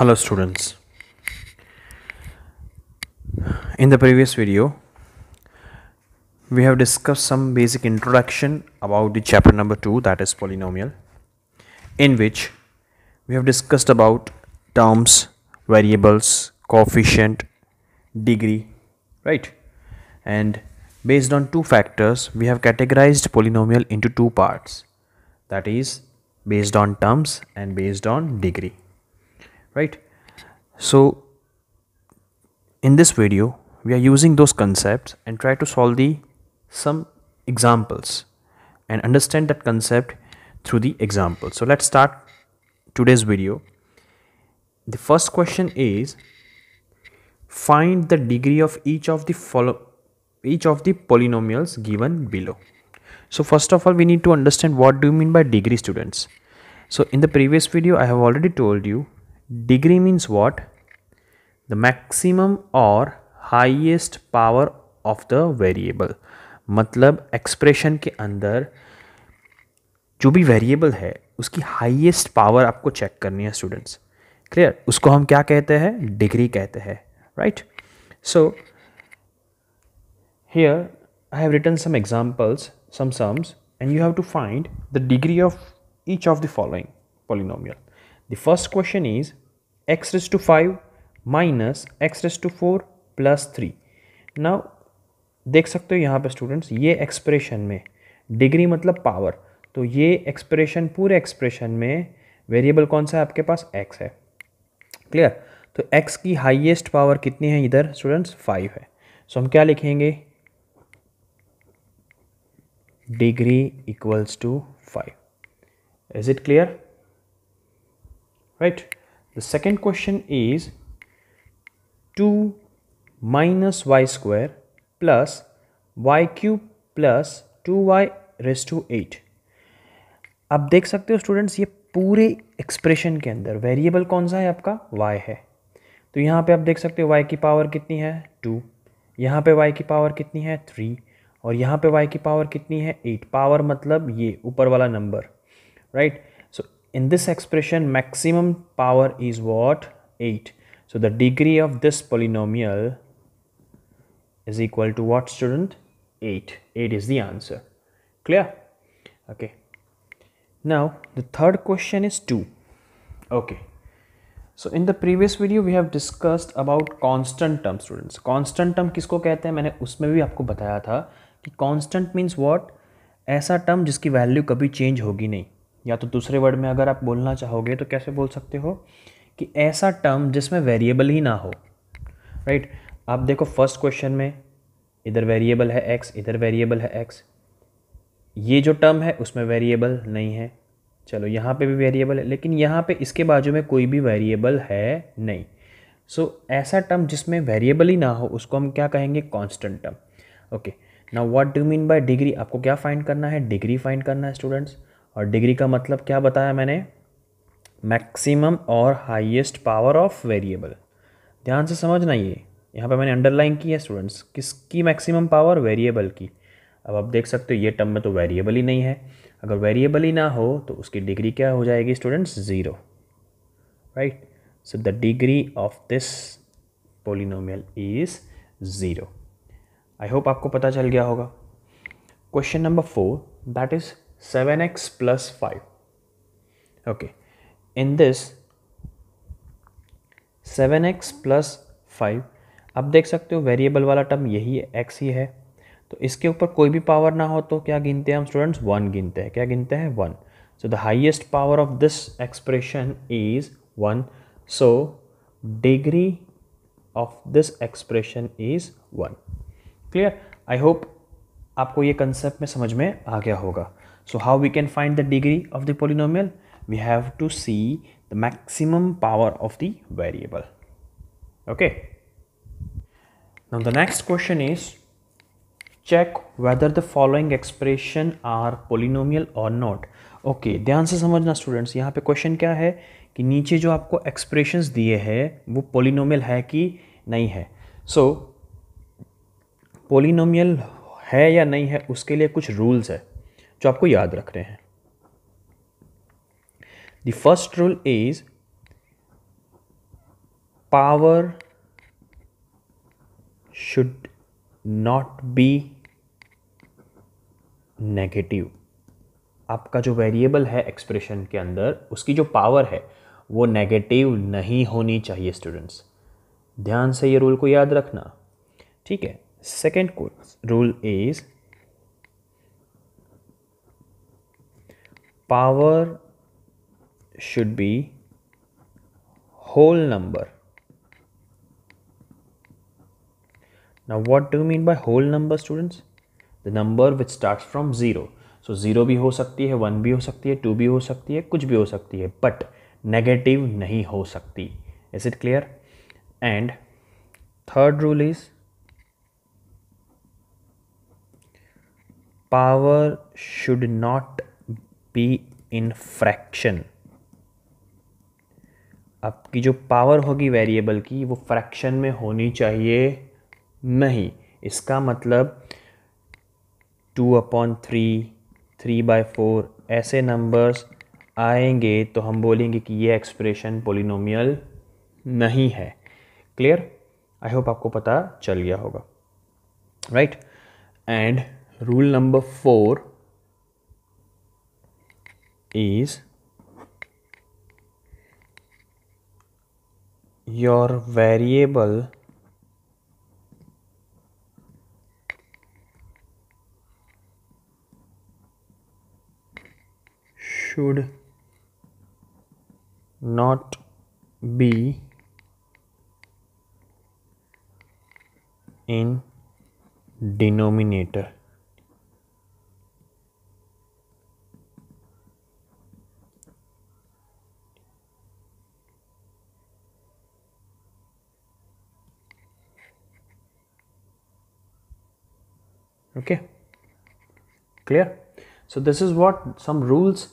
hello students in the previous video we have discussed some basic introduction about the chapter number 2 that is polynomial in which we have discussed about terms variables coefficient degree right and based on two factors we have categorized polynomial into two parts that is based on terms and based on degree right so in this video we are using those concepts and try to solve the some examples and understand that concept through the example so let's start today's video the first question is find the degree of each of the follow each of the polynomials given below so first of all we need to understand what do you mean by degree students so in the previous video i have already told you degree means what the maximum or highest power of the variable मतलब expression के अंदर जो भी variable है उसकी highest power आपको check करनी है स्टूडेंट्स क्लियर उसको हम क्या कहते हैं डिग्री कहते हैं right so here I have written some examples some sums and you have to find the degree of each of the following polynomial the first question is x raised to 5 minus x raise to four plus three ना देख सकते हो यहाँ पे students ये expression में degree मतलब power तो ये एक्सप्रेशन पूरे एक्सप्रेशन में वेरिएबल कौन सा है आपके पास एक्स है क्लियर तो एक्स की highest पावर कितनी है इधर स्टूडेंट्स फाइव है सो so, हम क्या लिखेंगे degree equals to five is it clear right The second question is 2 minus y square plus y cube plus two y raise to eight आप देख सकते हो स्टूडेंट्स ये पूरे एक्सप्रेशन के अंदर वेरिएबल कौन सा है आपका वाई है तो यहाँ पे आप देख सकते हो वाई की पावर कितनी है टू यहाँ पे वाई की पावर कितनी है थ्री और यहाँ पे वाई की पावर कितनी है एट पावर मतलब ये ऊपर वाला number right in this expression maximum power is what 8 so the degree of this polynomial is equal to what student 8 8 is the answer clear okay now the third question is 2 okay so in the previous video we have discussed about constant term students constant term kisko कहते हैं Maine usme bhi aapko bataya tha ki constant means what Aisa term जिसकी value kabi change hogi nahi. या तो दूसरे word में अगर आप बोलना चाहोगे तो कैसे बोल सकते हो कि ऐसा टर्म जिसमें वेरिएबल ही ना हो राइट right? आप देखो फर्स्ट क्वेश्चन में इधर वेरिएबल है एक्स इधर वेरिएबल है एक्स ये जो टर्म है उसमें वेरिएबल नहीं है चलो यहाँ पे भी वेरिएबल है लेकिन यहाँ पे इसके बाजू में कोई भी वेरिएबल है नहीं सो so, ऐसा टर्म जिसमें वेरिएबल ही ना हो उसको हम क्या कहेंगे constant term okay now what do mean by degree आपको क्या फाइंड करना है डिग्री फाइंड करना है स्टूडेंट्स और डिग्री का मतलब क्या बताया मैंने मैक्सिमम और हाईएस्ट पावर ऑफ वेरिएबल ध्यान से समझना ये यहाँ पे मैंने अंडरलाइन की है स्टूडेंट्स किसकी मैक्सिमम पावर वेरिएबल की अब आप देख सकते हो ये टर्म में तो वेरिएबल ही नहीं है अगर वेरिएबल ही ना हो तो उसकी डिग्री क्या हो जाएगी students zero right so the degree of this polynomial is zero I hope आपको पता चल गया होगा question number four that is 7x plus 5 okay in this 7x plus five आप देख सकते हो वेरिएबल वाला टर्म यही है एक्स ही है तो इसके ऊपर कोई भी पावर ना हो तो क्या गिनते हैं हम स्टूडेंट्स वन गिनते हैं क्या गिनते हैं one so the highest power of this expression is one so degree of this expression is one clear I hope आपको ये कंसेप्ट में समझ में आ गया होगा so how we can find the degree of the polynomial we have to see the maximum power of the variable okay now the next question is check whether the following expression are polynomial or not okay okay, ध्यान से समझना students यहाँ पे question क्या है कि नीचे जो आपको एक्सप्रेशंस दिए हैं वो पोलिनोमियल है कि नहीं है सो so, polynomial है या नहीं है उसके लिए कुछ रूल्स है जो आपको याद रखने हैं the first rule is power should not be negative आपका जो वेरिएबल है एक्सप्रेशन के अंदर उसकी जो पावर है वो नेगेटिव नहीं होनी चाहिए स्टूडेंट्स ध्यान से ये रूल को याद रखना ठीक है second rule is power should be whole number now what do you mean by whole number students the number which starts from 0 so 0 भी हो सकती है 1 भी हो सकती है 2 भी हो सकती है कुछ भी हो सकती है बट नेगेटिव नहीं हो सकती is it clear and third rule is power should not be in fraction आपकी जो पावर होगी वेरिएबल की वो फ्रैक्शन में होनी चाहिए नहीं इसका मतलब two upon three three by four ऐसे नंबर्स आएंगे तो हम बोलेंगे कि ये एक्सप्रेशन पोलिनोमियल नहीं है क्लियर आई होप आपको पता चल गया होगा right and rule number four is your variable should not be in denominator okay clear so this is what some rules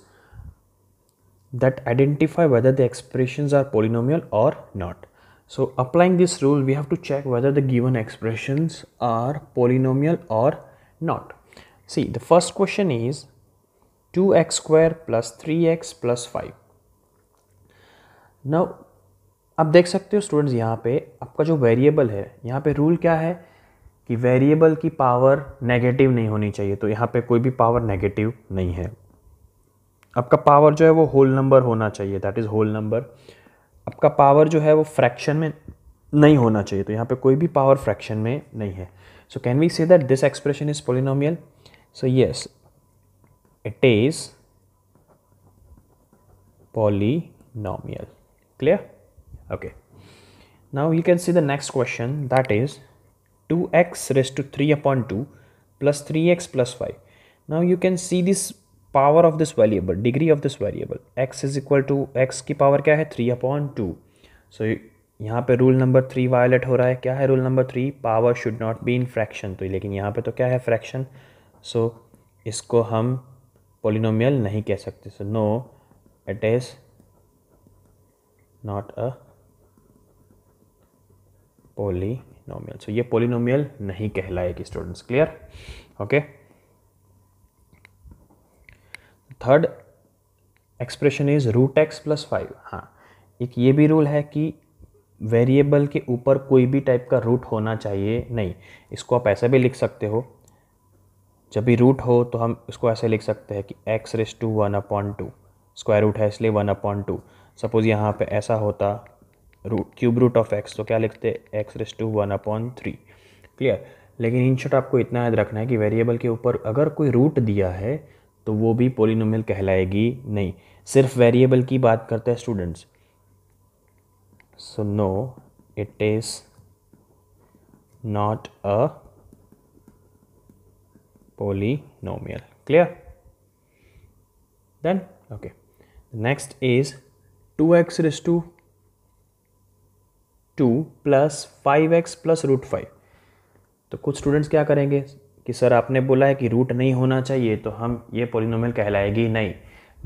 that identify whether the expressions are polynomial or not so applying this rule we have to check whether the given expressions are polynomial or not see the first question is 2x square plus 3x plus 5 now आप देख सकते हो students यहाँ पे आपका जो variable है यहाँ पे रूल क्या है कि वेरिएबल की पावर नेगेटिव नहीं होनी चाहिए तो यहाँ पे कोई भी पावर नेगेटिव नहीं है आपका पावर जो है वो होल नंबर होना चाहिए दैट इज़ होल नंबर आपका पावर जो है वो फ्रैक्शन में नहीं होना चाहिए तो यहाँ पे कोई भी पावर फ्रैक्शन में नहीं है so can we say that this expression is polynomial so yes it is polynomial clear okay now you can see the next question that is two x raise to three upon two plus three x plus five now you can see this power of this variable degree of this variable x is equal to x की power क्या है three upon two सो यहाँ पे rule number three violet हो रहा है क्या है rule number three power should not be in fraction तो लेकिन यहाँ पे तो क्या है फ्रैक्शन सो so, इसको हम पोलिनोमियल नहीं कह सकते so no it is not a polynomial so ये पोलिनोमियल नहीं कहलाएगी students clear okay third expression is root x plus five हाँ एक ये भी रूल है कि वेरिएबल के ऊपर कोई भी टाइप का रूट होना चाहिए नहीं इसको आप ऐसे भी लिख सकते हो जब भी रूट हो तो हम इसको ऐसे लिख सकते हैं कि x raise to one upon two square root है इसलिए वन अपॉइंट टू सपोज़ यहाँ पे ऐसा होता root cube root of x तो क्या लिखते हैं x raise to one upon three clear लेकिन इन शॉर्ट आपको इतना याद रखना है कि वेरिएबल के ऊपर अगर कोई रूट दिया है तो वो भी पोलिनोमियल कहलाएगी नहीं सिर्फ वेरिएबल की बात करते हैं students so no it is not a polynomial clear then okay next is two x raised to two plus five x plus root five तो कुछ स्टूडेंट्स क्या करेंगे कि सर आपने बोला है कि रूट नहीं होना चाहिए तो हम ये पोलिनोमल कहलाएगी नहीं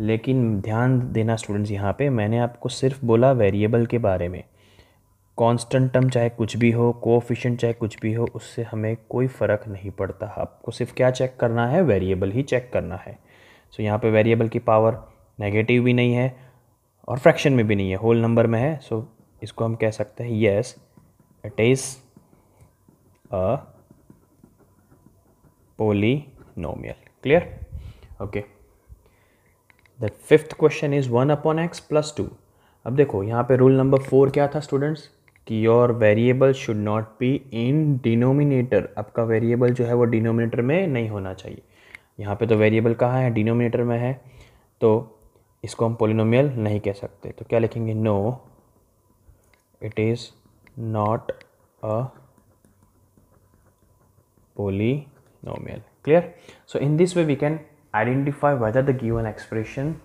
लेकिन ध्यान देना स्टूडेंट्स यहाँ पे मैंने आपको सिर्फ बोला वेरिएबल के बारे में कांस्टेंट टर्म चाहे कुछ भी हो कोफिशेंट चाहे कुछ भी हो उससे हमें कोई फ़र्क नहीं पड़ता आपको सिर्फ क्या चेक करना है वेरिएबल ही चेक करना है सो so, यहाँ पे वेरिएबल की पावर नेगेटिव भी नहीं है और फ्रैक्शन में भी नहीं है होल नंबर में है सो so, इसको हम कह सकते हैं yes it is a polynomial clear okay the fifth question is one upon x plus two अब देखो यहाँ पे रूल नंबर फोर क्या था स्टूडेंट्स कि your variable should not be in denominator आपका वेरिएबल जो है वो डिनोमिनेटर में नहीं होना चाहिए यहाँ पे तो वेरिएबल कहाँ है डिनोमिनेटर में है तो इसको हम पोलिनोमियल नहीं कह सकते तो क्या लिखेंगे no it is not a polynomial clear so in this way we can identify whether the given expression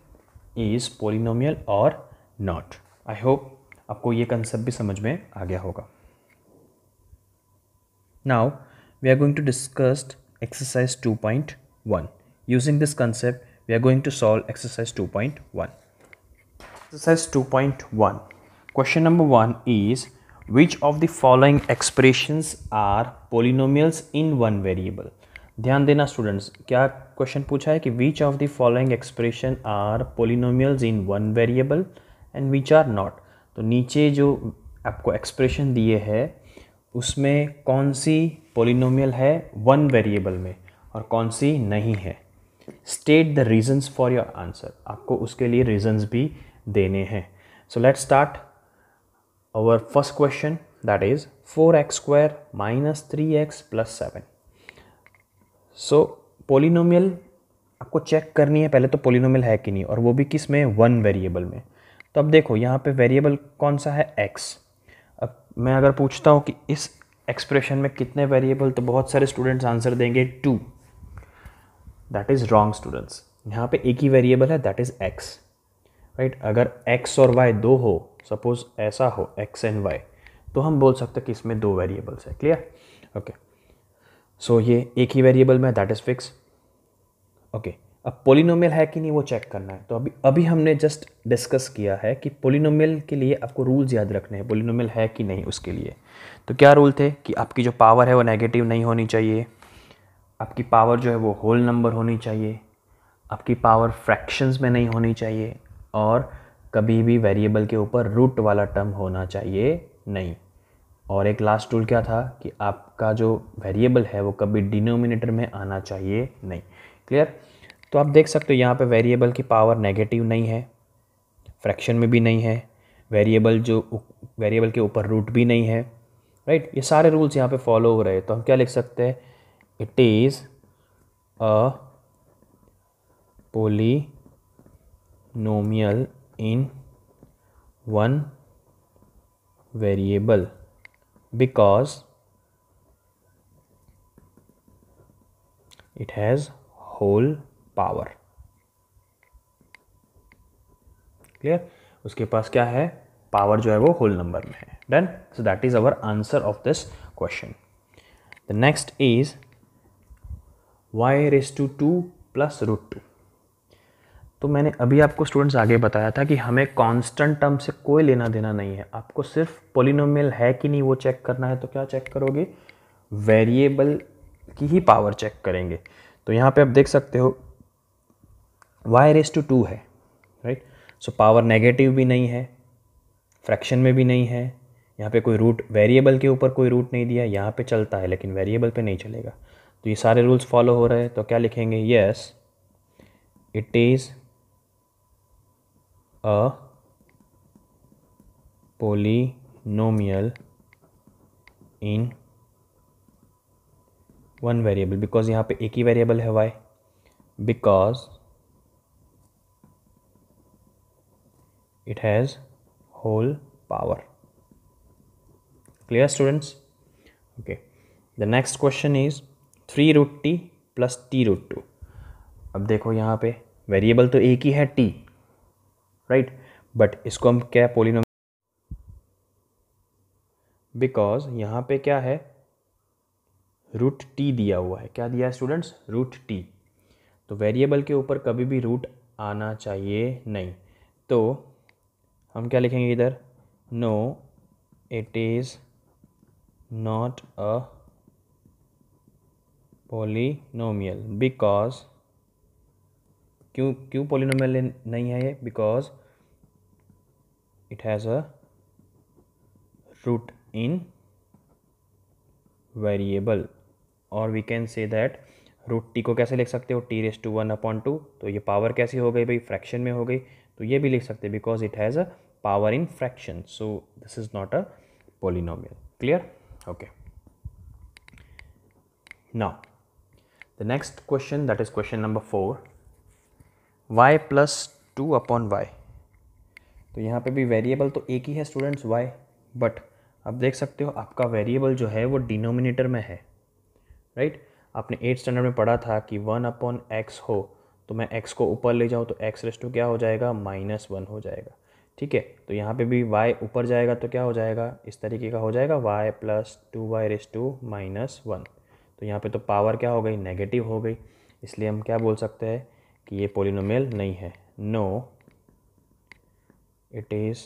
is polynomial or not i hope आपको ये कंसेप्ट भी समझ में आ गया होगा Now we are going to discuss exercise 2.1 using this concept we are going to solve exercise 2.1 exercise 2.1 Question number one is which of the following expressions are polynomials in one variable? ध्यान देना students क्या question पूछा है कि which of the following expression are polynomials in one variable and which are not तो नीचे जो आपको एक्सप्रेशन दिए है उसमें कौन सी पोलिनोमियल है वन वेरिएबल में और कौन सी नहीं है state the reasons for your answer आपको उसके लिए रीजन्स भी देने हैं so let start our first question that is 4x square minus 3x plus 7 so so, polynomial आपको चेक करनी है पहले तो पोलिनोमियल है कि नहीं और वो भी किस में वन वेरिएबल में तो अब देखो यहाँ पे वेरिएबल कौन सा है एक्स अब मैं अगर पूछता हूँ कि इस एक्सप्रेशन में कितने वेरिएबल तो बहुत सारे स्टूडेंट्स आंसर देंगे two that is wrong students यहाँ पे एक ही वेरिएबल है दैट इज़ एक्स राइट अगर एक्स और वाई दो हो सपोज ऐसा हो एक्स एंड वाई तो हम बोल सकते हैं कि इसमें दो वेरिएबल्स है क्लियर ओके सो ये एक ही वेरिएबल में दैट इज़ फिक्स ओके अब पोलिनोमियल है कि नहीं वो चेक करना है तो अभी अभी हमने जस्ट डिस्कस किया है कि पोलिनोमियल के लिए आपको रूल्स याद रखने हैं पोलिनोमियल है कि नहीं उसके लिए तो क्या रूल थे कि आपकी जो पावर है वो नेगेटिव नहीं होनी चाहिए आपकी पावर जो है वो होल नंबर होनी चाहिए आपकी पावर फ्रैक्शंस में नहीं होनी चाहिए और कभी भी वेरिएबल के ऊपर रूट वाला टर्म होना चाहिए नहीं और एक लास्ट रूल क्या था कि आपका जो वेरिएबल है वो कभी डिनोमिनेटर में आना चाहिए नहीं क्लियर तो आप देख सकते हो यहाँ पे वेरिएबल की पावर नेगेटिव नहीं है फ्रैक्शन में भी नहीं है वेरिएबल जो वेरिएबल के ऊपर रूट भी नहीं है राइट ये सारे रूल्स यहाँ पे फॉलो हो रहे हैं तो हम क्या लिख सकते हैं it is a polynomial in one variable because it has whole power clear उसके पास क्या है पावर जो है वो होल नंबर में है done so that is our answer of this question the next is y raise to two plus root two तो मैंने अभी आपको स्टूडेंट्स आगे बताया था कि हमें कांस्टेंट टर्म से कोई लेना देना नहीं है आपको सिर्फ पोलिनोमियल है कि नहीं वो चेक करना है तो क्या चेक करोगे वेरिएबल की ही पावर चेक करेंगे तो यहाँ पे आप देख सकते हो वाई रेस टू टू है राइट सो पावर नेगेटिव भी नहीं है फ्रैक्शन में भी नहीं है यहाँ पे कोई रूट वेरिएबल के ऊपर कोई रूट नहीं दिया यहाँ पे चलता है लेकिन वेरिएबल पे नहीं चलेगा तो ये सारे रूल्स फॉलो हो रहे हैं तो क्या लिखेंगे yes it is a polynomial in one variable because यहाँ पे एक ही वेरिएबल है y because it has whole power clear students okay the next question is three root t plus t root two अब देखो यहाँ पे वेरिएबल तो एक ही है टी राइट बट इसको हम क्या पोलिनोम बिकॉज यहाँ पे क्या है रूट टी दिया हुआ है क्या दिया है स्टूडेंट्स रूट टी तो वेरिएबल के ऊपर कभी भी रूट आना चाहिए नहीं तो हम क्या लिखेंगे इधर no it is not a polynomial because क्यों क्यों पोलिनोम नहीं है ये because it has a root in variable और we can say that root t को कैसे लिख सकते हो t raise to one upon two तो ये पावर कैसी हो गई भाई फ्रैक्शन में हो गई तो ये भी लिख सकते because it has a power in fraction so this is not a polynomial clear okay now the next question that is question number four y plus two upon y तो यहाँ पे भी वेरिएबल तो एक ही है स्टूडेंट्स वाई बट आप देख सकते हो आपका वेरिएबल जो है वो डिनोमिनेटर में है राइट right? आपने एट स्टैंडर्ड में पढ़ा था कि वन अपॉन एक्स हो तो मैं एक्स को ऊपर ले जाऊँ तो एक्स रेस टू क्या हो जाएगा माइनस वन हो जाएगा ठीक है तो यहाँ पे भी वाई ऊपर जाएगा तो क्या हो जाएगा इस तरीके का हो जाएगा y plus two y raise to minus one तो यहाँ पे तो पावर क्या हो गई नेगेटिव हो गई इसलिए हम क्या बोल सकते हैं कि ये पोलिनोमियल नहीं है no it is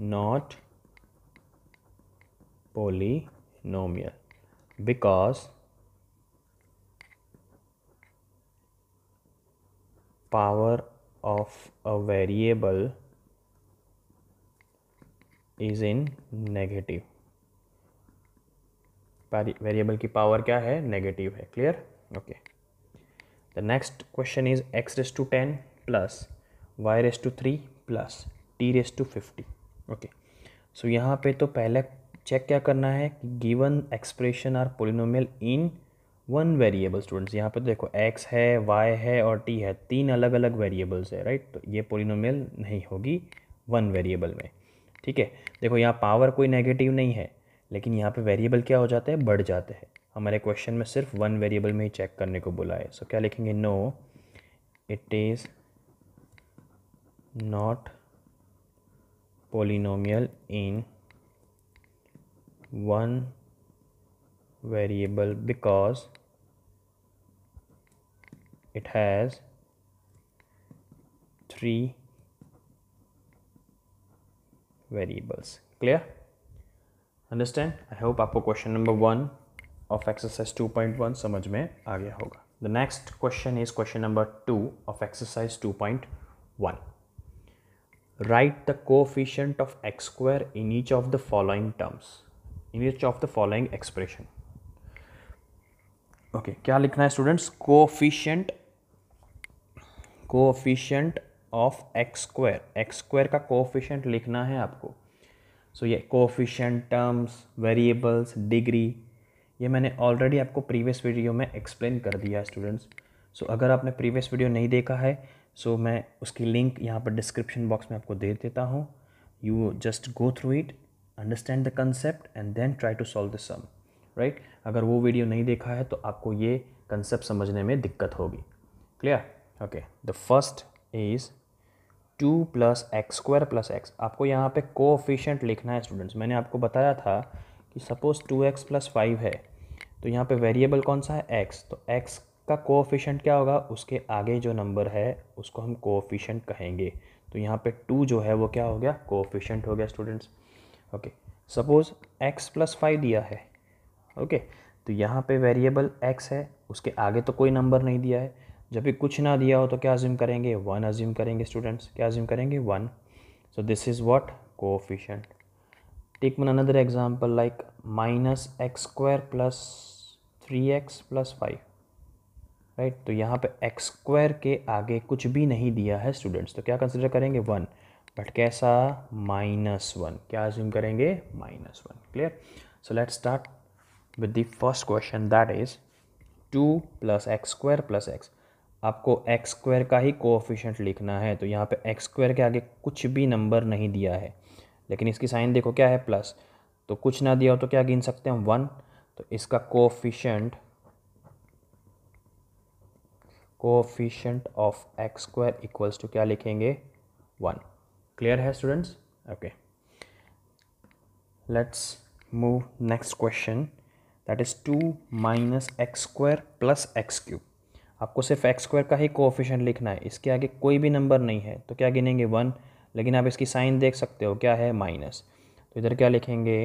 not polynomial because power of a variable is in negative variable की पावर क्या है नेगेटिव है clear okay okay. the next question is x raised to 10 plus y raised to 3 plus t raise to fifty okay so यहाँ पे तो पहले check क्या करना है कि given expression are polynomial in one variable students यहाँ पे तो देखो एक्स है वाई है और टी है तीन अलग अलग वेरिएबल्स है राइट तो ये पोलिनोमियल नहीं होगी वन वेरिएबल में ठीक है देखो यहाँ पावर कोई नेगेटिव नहीं है लेकिन यहाँ पे वेरिएबल क्या हो जाते हैं बढ़ जाते हैं हमारे क्वेश्चन में सिर्फ वन वेरिएबल में ही चेक करने को है सो क्या लिखेंगे no it is not polynomial in one variable because it has three variables clear understand I hope आपको question number one of exercise 2.1 समझ में आ गया होगा the next question is question number two of exercise 2.1 right the coefficient of x square in each of the following terms in each of the following expression okay क्या लिखना है students coefficient coefficient of x square x square का coefficient लिखना है आपको so so, ये coefficient terms variables degree ये मैंने ऑलरेडी आपको प्रीवियस वीडियो में एक्सप्लेन कर दिया है स्टूडेंट्स सो so, अगर आपने प्रीवियस वीडियो नहीं देखा है सो so मैं उसकी लिंक यहाँ पर डिस्क्रिप्शन बॉक्स में आपको दे देता हूँ you just go through it understand the concept and then try to solve the sum right अगर वो वीडियो नहीं देखा है तो आपको ये कंसेप्ट समझने में दिक्कत होगी clear okay the first is two plus x square plus x आपको यहाँ पे कोऑफिशिएंट लिखना है स्टूडेंट्स मैंने आपको बताया था कि suppose two x plus five है तो यहाँ पे वेरिएबल कौन सा है एक्स तो एक्स का कोऑफिशिएंट क्या होगा उसके आगे जो नंबर है उसको हम कोऑफिशिएंट कहेंगे तो यहाँ पे टू जो है वो क्या हो गया कोऑफिशिएंट हो गया students okay suppose x plus five दिया है ओके okay, तो यहाँ पे वेरिएबल एक्स है उसके आगे तो कोई नंबर नहीं दिया है जब भी कुछ ना दिया हो तो क्या अज्यूम करेंगे वन अज्यूम करेंगे स्टूडेंट्स क्या अज्यूम करेंगे one so this is what coefficient take one another example like minus x square plus 3x plus 5 right right? तो यहाँ पे एक्स स्क्वायर के आगे कुछ भी नहीं दिया है स्टूडेंट्स तो क्या कंसिडर करेंगे वन बट कैसा माइनस वन क्या ज्यूम करेंगे minus one clear so let start with the first question that is two plus x square plus x आपको एक्स स्क्वायर का ही कोऑफिशिएंट लिखना है तो यहाँ पे एक्स स्क्वायर के आगे कुछ भी नंबर नहीं दिया है लेकिन इसकी साइन देखो क्या है प्लस तो कुछ ना दिया हो तो क्या गिन सकते हैं वन तो इसका coefficient coefficient of x square equals to क्या लिखेंगे वन क्लियर है students okay let's move next question that is two minus x square plus x cube आपको सिर्फ एक्स स्क्वायर का ही कोफिशेंट लिखना है इसके आगे कोई भी नंबर नहीं है तो क्या गिनेंगे वन लेकिन आप इसकी साइन देख सकते हो क्या है माइनस तो इधर क्या लिखेंगे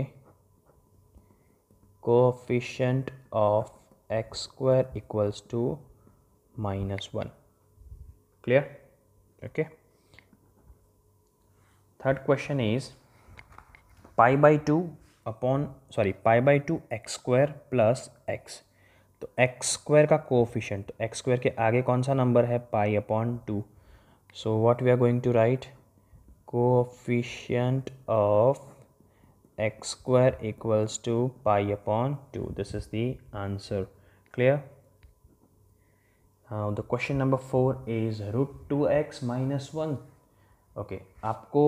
coefficient of x square equals to minus one clear okay third question is pi by two upon sorry pi by two x square plus x तो एक्स स्क्वायर का कोफिशेंट एक्स स्क्वायर के आगे कौन सा नंबर है pi upon two so what we are going to write coefficient of x square equals to pi upon 2 this is the answer clear now question number four is root two x minus one okay आपको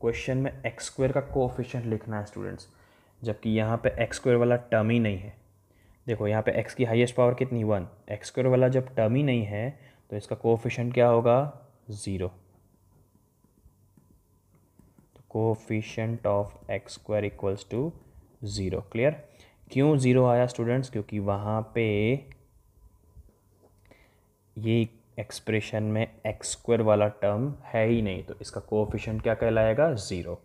question में x square का coefficient लिखना है students जबकि यहाँ पे x square वाला term ही नहीं है देखो यहाँ पे एक्स की हाईएस्ट पावर कितनी वन एक्स स्क्वायर वाला जब टर्म ही नहीं है तो इसका कोफिशियंट क्या होगा zero coefficient of x square equals to zero clear क्यों ज़ीरो आया स्टूडेंट्स क्योंकि वहाँ पे ये एक्सप्रेशन में एक्स स्क्वायर वाला टर्म है ही नहीं तो इसका कोफिशेंट क्या कहलाएगा ज़ीरो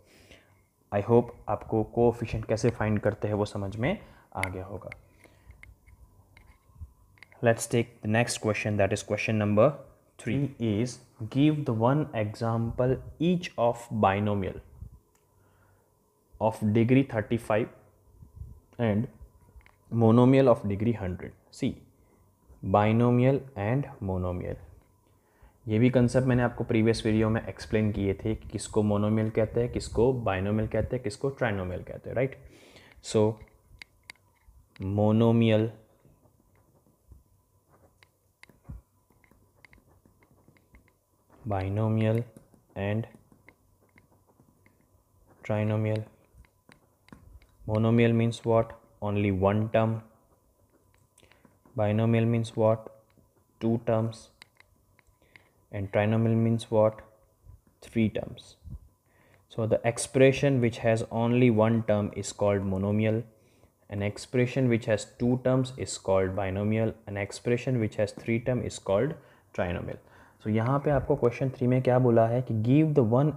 आई होप आपको कोफिशेंट कैसे फाइंड करते हैं वो समझ में आ गया होगा let's take the next question that is question number three is give the one example each of binomial of degree thirty five and monomial of degree hundred see binomial and monomial ये भी concept मैंने आपको previous video में explain किए थे कि किसको monomial कहते हैं किसको बाइनोमियल कहते हैं किसको ट्राइनोमियल कहते हैं right so monomial binomial and trinomial monomial means what only one term binomial means what two terms and trinomial means what three terms so the expression which has only one term is called monomial an expression which has two terms is called binomial an expression which has three term is called trinomial so here पे question three, three में क्या बोला है कि give the one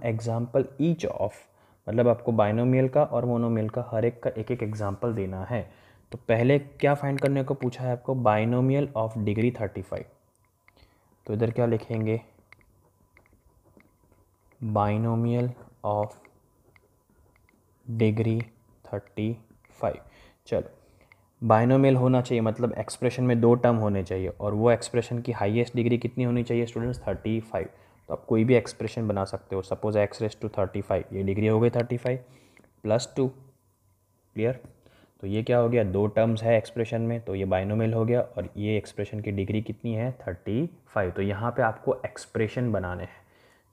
मतलब आपको binomial का और मोनोमियल का हर एक का एक एक एग्जाम्पल देना है तो पहले क्या फाइंड करने को पूछा है आपको binomial of degree thirty five तो इधर क्या लिखेंगे binomial of degree thirty five चलो बाइनोमियल होना चाहिए मतलब एक्सप्रेशन में दो टर्म होने चाहिए और वो एक्सप्रेशन की हाईएस्ट डिग्री कितनी होनी चाहिए स्टूडेंट्स थर्टी फाइव तो आप कोई भी एक्सप्रेशन बना सकते हो suppose x raise to thirty five ये डिग्री हो गई thirty five plus two clear तो ये क्या हो गया दो टर्म्स है एक्सप्रेशन में तो ये बाइनोमियल हो गया और ये एक्सप्रेशन की डिग्री कितनी है थर्टी फाइव तो यहाँ पे आपको एक्सप्रेशन बनाने हैं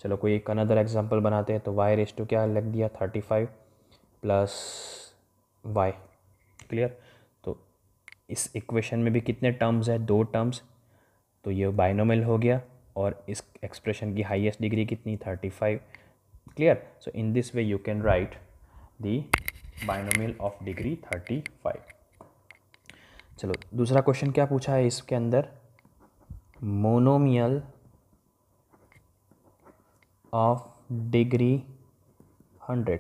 चलो कोई एक अनदर एग्जांपल बनाते हैं तो वाई रेस टू क्या लग दिया thirty five plus y clear तो इस इक्वेशन में भी कितने टर्म्स हैं दो टर्म्स तो ये बाइनोमियल हो गया और इस एक्सप्रेशन की हाईएस्ट डिग्री कितनी 35 clear so in this way you can write the binomial of degree 35 चलो दूसरा क्वेश्चन क्या पूछा है इसके अंदर मोनोमियल ऑफ डिग्री 100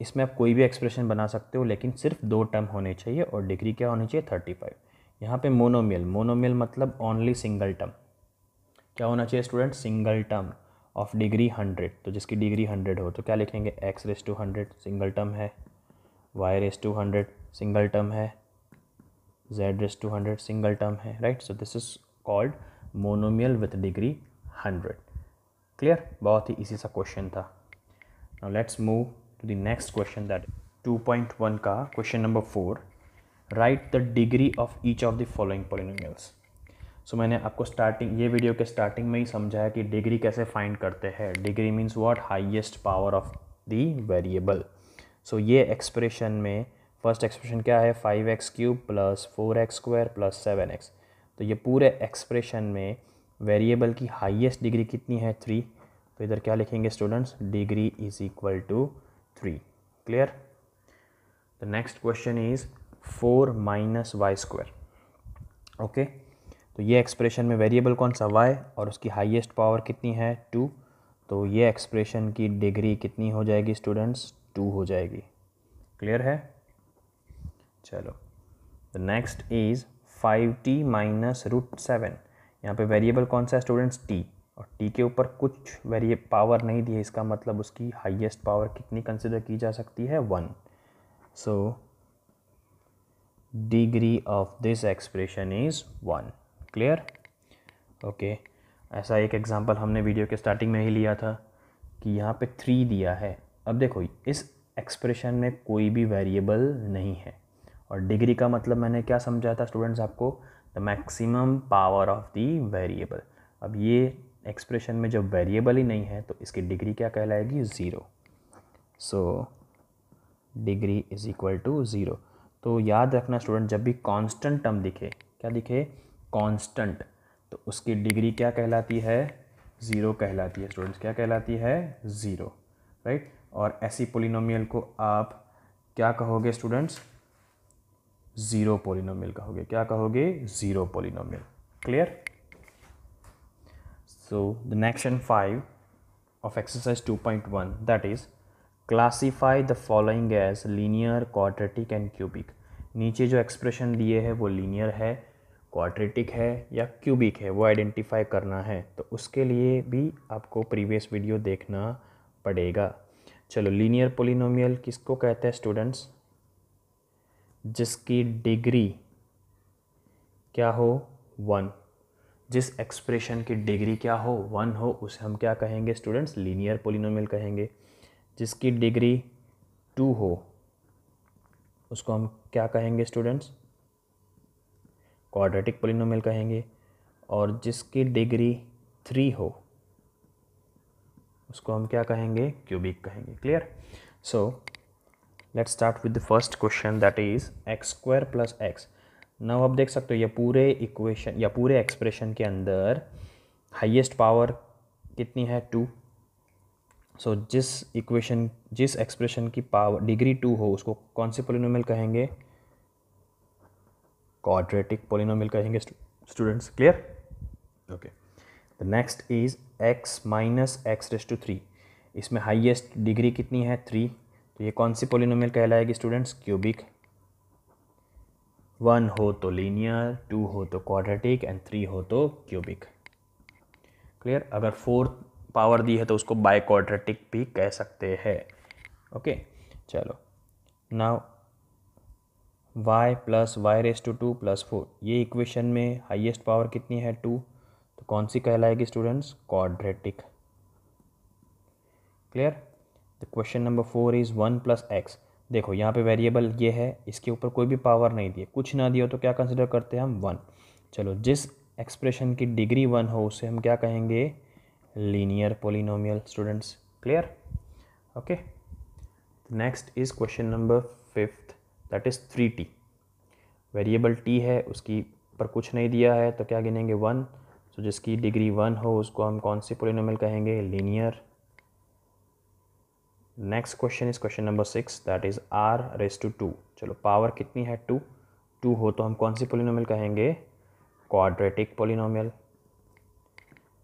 इसमें आप कोई भी एक्सप्रेशन बना सकते हो लेकिन सिर्फ दो टर्म होने चाहिए और डिग्री क्या होनी चाहिए 35 यहाँ पे मोनोमियल मोनोमियल मतलब ओनली सिंगल टर्म क्या होना चाहिए student single term of degree hundred तो जिसकी डिग्री हंड्रेड हो तो क्या लिखेंगे x raise to hundred single term है y raise to hundred single term है z raise to hundred single term है right so this is called monomial with degree hundred clear बहुत ही इसी सा क्वेश्चन था now let's move to the next question that one का question number four right the degree of each of the following polynomials so so, मैंने आपको starting ये video के स्टार्टिंग में ही समझाया कि डिग्री कैसे फाइंड करते हैं degree means what highest power of the variable so ये एक्सप्रेशन में फर्स्ट एक्सप्रेशन क्या है five x cube plus four x square plus seven x तो ये पूरे एक्सप्रेशन में वेरिएबल की हाइएस्ट डिग्री कितनी है थ्री तो इधर क्या लिखेंगे students degree is equal to three clear the next question is four minus y square okay तो ये एक्सप्रेशन में वेरिएबल कौन सा वाई और उसकी हाईएस्ट पावर कितनी है टू तो ये एक्सप्रेशन की डिग्री कितनी हो जाएगी स्टूडेंट्स टू हो जाएगी क्लियर है चलो the next is five t minus root seven यहाँ पर वेरिएबल कौन सा है स्टूडेंट्स टी और टी के ऊपर कुछ वेरिए पावर नहीं दी है इसका मतलब उसकी हाईएस्ट पावर कितनी कंसिडर की जा सकती है one so degree of this expression is one clear okay ऐसा एक एग्ज़ाम्पल हमने वीडियो के स्टार्टिंग में ही लिया था कि यहाँ पे थ्री दिया है अब देखो इस एक्सप्रेशन में कोई भी वेरिएबल नहीं है और डिग्री का मतलब मैंने क्या समझा था स्टूडेंट्स आपको the maximum power of the variable अब ये एक्सप्रेशन में जब वेरिएबल ही नहीं है तो इसकी डिग्री क्या कहलाएगी zero so degree is equal to zero तो याद रखना स्टूडेंट जब भी कांस्टेंट टर्म दिखे क्या दिखे कांस्टेंट तो उसकी डिग्री क्या कहलाती है ज़ीरो कहलाती है स्टूडेंट्स क्या कहलाती है ज़ीरो राइट और ऐसी पोलिनोमियल को आप क्या कहोगे स्टूडेंट्स ज़ीरो पोलिनोमियल कहोगे क्या कहोगे zero polynomial clear so next and five of exercise two point one that is classify the following as linear quadratic and cubic नीचे जो एक्सप्रेशन दिए है वो लीनियर है क्वाड्रेटिक है या क्यूबिक है वो आइडेंटिफाई करना है तो उसके लिए भी आपको प्रीवियस वीडियो देखना पड़ेगा चलो लीनियर पोलिनोमियल किसको कहते हैं स्टूडेंट्स जिसकी डिग्री क्या हो वन जिस एक्सप्रेशन की डिग्री क्या हो वन हो उसे हम क्या कहेंगे स्टूडेंट्स लीनियर पोलिनोमियल कहेंगे जिसकी डिग्री टू हो उसको हम क्या कहेंगे स्टूडेंट्स क्वाड्रेटिक पोलिनोमियल कहेंगे और जिसकी डिग्री थ्री हो उसको हम क्या कहेंगे क्यूबिक कहेंगे clear so let's start with the first question that is x square plus x now आप देख सकते हो यह पूरे इक्वेशन या पूरे एक्सप्रेशन के अंदर हाईएस्ट पावर कितनी है टू सो so, जिस इक्वेशन जिस एक्सप्रेशन की पावर डिग्री टू हो उसको कौन से पोलिनोमियल कहेंगे क्वाड्रेटिक पोलिनोम कहेंगे students clear okay the next is x minus x raise to three इसमें हाईएस्ट डिग्री कितनी है थ्री तो ये कौन सी पोलिनोमियल कहलाएगी स्टूडेंट्स क्यूबिक वन हो तो लीनियर टू हो तो क्वाड्रेटिक एंड थ्री हो तो क्यूबिक क्लियर अगर फोर पावर दी है तो उसको बाई क्वाड्रेटिक भी कह सकते हैं ओके okay? चलो now y plus y raise to two plus four ये इक्वेशन में हाईएस्ट पावर कितनी है टू तो कौन सी कहलाएगी students quadratic clear the question number four is one plus x देखो यहाँ पे वेरिएबल ये है इसके ऊपर कोई भी पावर नहीं दिए कुछ ना दिया तो क्या कंसिडर करते हैं हम वन चलो जिस एक्सप्रेशन की डिग्री वन हो उसे हम क्या कहेंगे linear polynomial students clear okay next is question number fifth that is three t variable t है उसकी पर कुछ नहीं दिया है तो क्या गिनेंगे वन तो जिसकी डिग्री वन हो उसको हम कौन सी पोलिनोमल कहेंगे linear next question is question number six that is R raise to two चलो पावर कितनी है टू टू हो तो हम कौन सी पोलिनोमल कहेंगे quadratic polynomial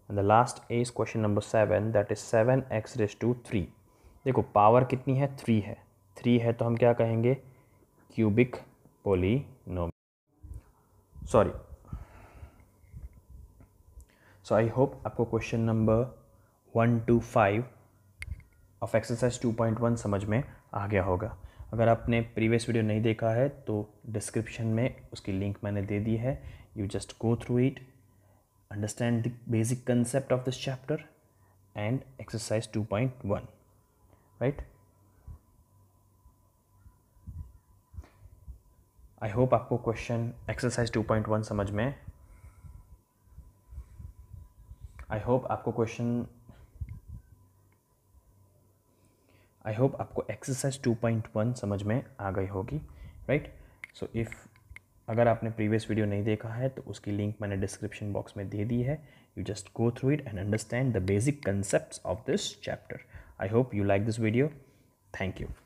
and the last is question number seven that is seven x raise to three देखो पावर कितनी है थ्री है थ्री है तो हम क्या कहेंगे cubic polynomial sorry so I hope आपको question number one to five of exercise two point one समझ में आ गया होगा अगर आपने प्रीवियस वीडियो नहीं देखा है तो डिस्क्रिप्शन में उसकी लिंक मैंने दे दी है you just go through it understand the basic concept of this chapter and exercise two point one right I hope आपको क्वेश्चन एक्सरसाइज 2.1 समझ में आई होप आपको क्वेश्चन आई होप आपको एक्सरसाइज 2.1 समझ में आ गई होगी राइट सो इफ़ अगर आपने प्रीवियस वीडियो नहीं देखा है तो उसकी लिंक मैंने डिस्क्रिप्शन बॉक्स में दे दी है you just go through it and understand the basic concept of this chapter I hope you like this video thank you